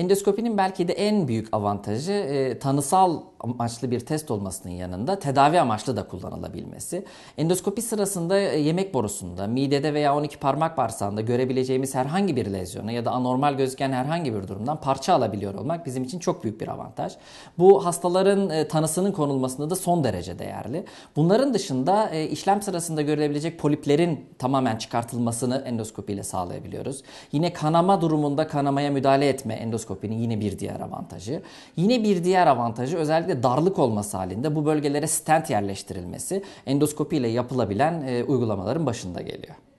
Endoskopinin belki de en büyük avantajı e, tanısal amaçlı bir test olmasının yanında tedavi amaçlı da kullanılabilmesi. Endoskopi sırasında e, yemek borusunda, midede veya 12 parmak bağırsağında görebileceğimiz herhangi bir lezyonu ya da anormal gözüken herhangi bir durumdan parça alabiliyor olmak bizim için çok büyük bir avantaj. Bu hastaların e, tanısının konulmasında da son derece değerli. Bunların dışında e, işlem sırasında görülebilecek poliplerin tamamen çıkartılmasını endoskopiyle sağlayabiliyoruz. Yine kanama durumunda kanamaya müdahale etme endoskopinin yine bir diğer avantajı. Yine bir diğer avantajı özellikle özellikle darlık olması halinde bu bölgelere stent yerleştirilmesi endoskopi ile yapılabilen e, uygulamaların başında geliyor.